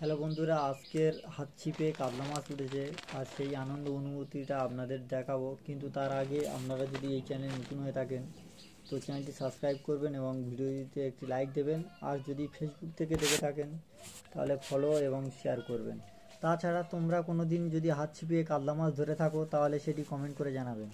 Hello বন্ধুরা আজকের হাত ছিপে কাতলা মাছ উঠেছে আর সেই আনন্দ অনুভূতিটা আপনাদের দেখাবো কিন্তু তার আগে আপনারা যদি এই চ্যানেল নতুন হয়ে থাকেন তো চ্যানেলটি সাবস্ক্রাইব করবেন এবং ভিডিওটিতে একটি লাইক দেবেন আর যদি ফেসবুক থেকে দেখে থাকেন তাহলে ফলো এবং শেয়ার করবেন তাছাড়া তোমরা কোনো দিন যদি হাত ছিপিয়ে কাতলা মাছ ধরে থাকো তাহলে সেটি কমেন্ট করে জানাবেন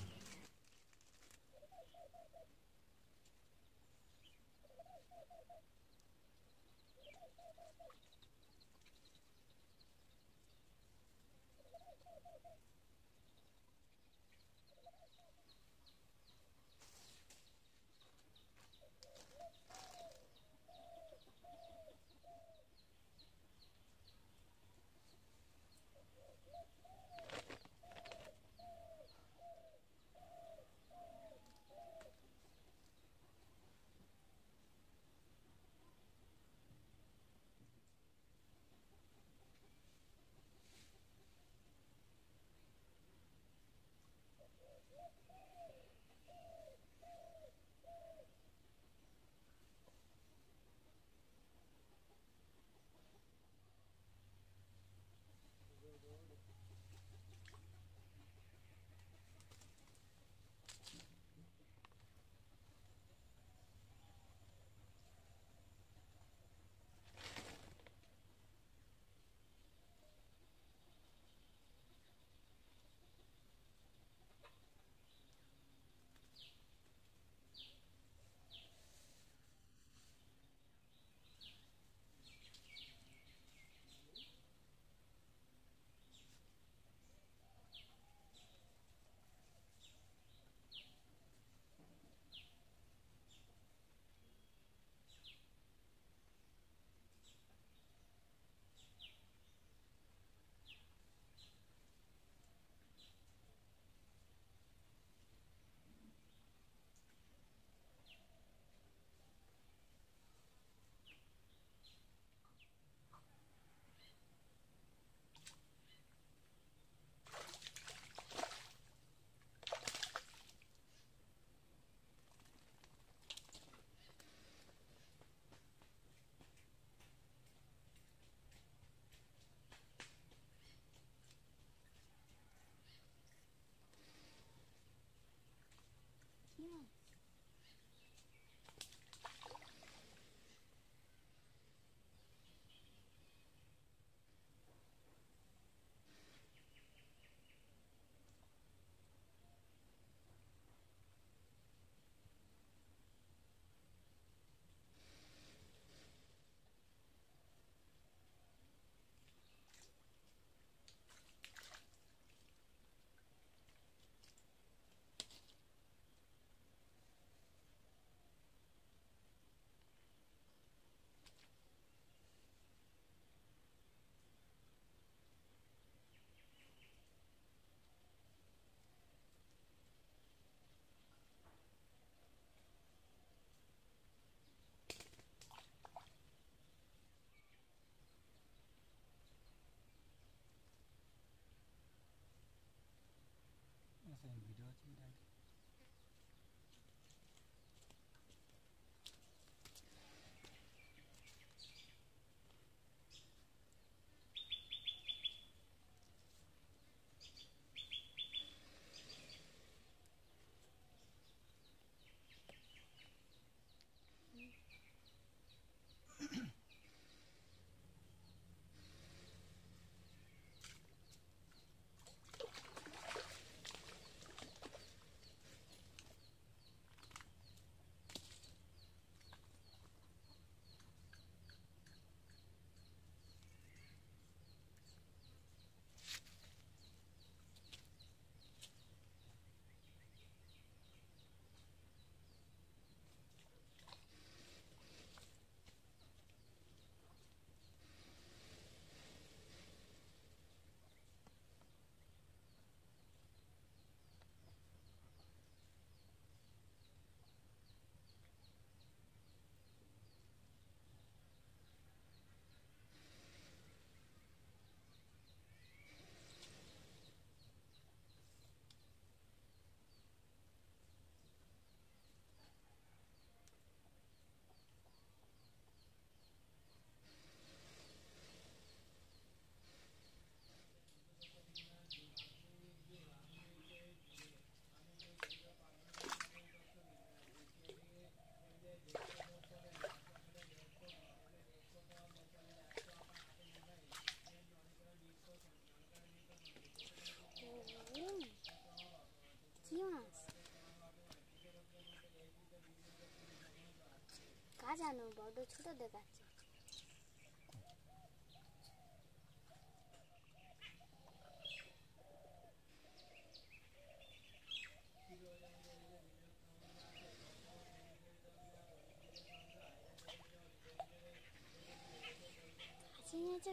কেন বড় ছোট দেখাচ্ছে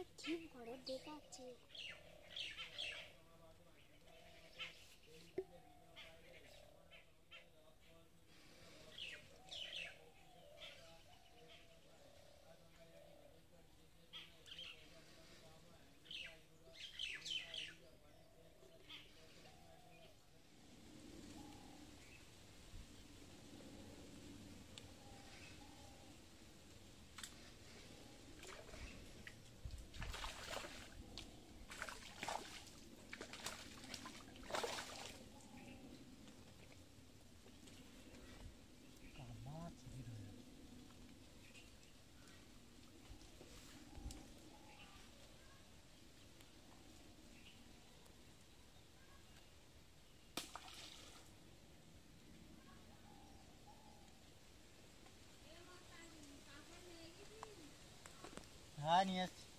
আচ্ছা, কি বড় দেখাচ্ছে Ah, niente.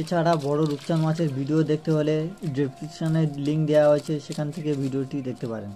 এছাড়া বড় রূপচাঁদ মাছের ভিডিও দেখতে হলে ডেসক্রিপশানে লিঙ্ক দেওয়া হয়েছে সেখান থেকে ভিডিওটি দেখতে পারেন